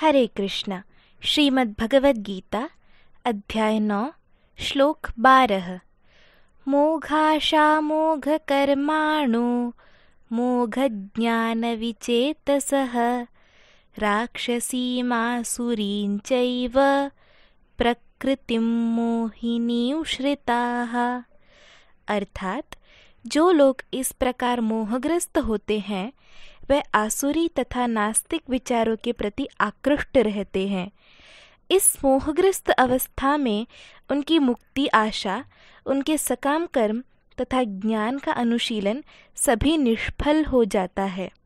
हरे कृष्ण श्रीमद् गीता अध्याय नौ श्लोक बारह मोघाशा मोघ कर्माणु मोघ ज्ञान विचेतस राक्षसीमासुरीं चैव प्रकृतिं मोहिनी श्रिता अर्थात जो लोग इस प्रकार मोहग्रस्त होते हैं वह आसुरी तथा नास्तिक विचारों के प्रति आकृष्ट रहते हैं इस मोहग्रस्त अवस्था में उनकी मुक्ति आशा उनके सकाम कर्म तथा ज्ञान का अनुशीलन सभी निष्फल हो जाता है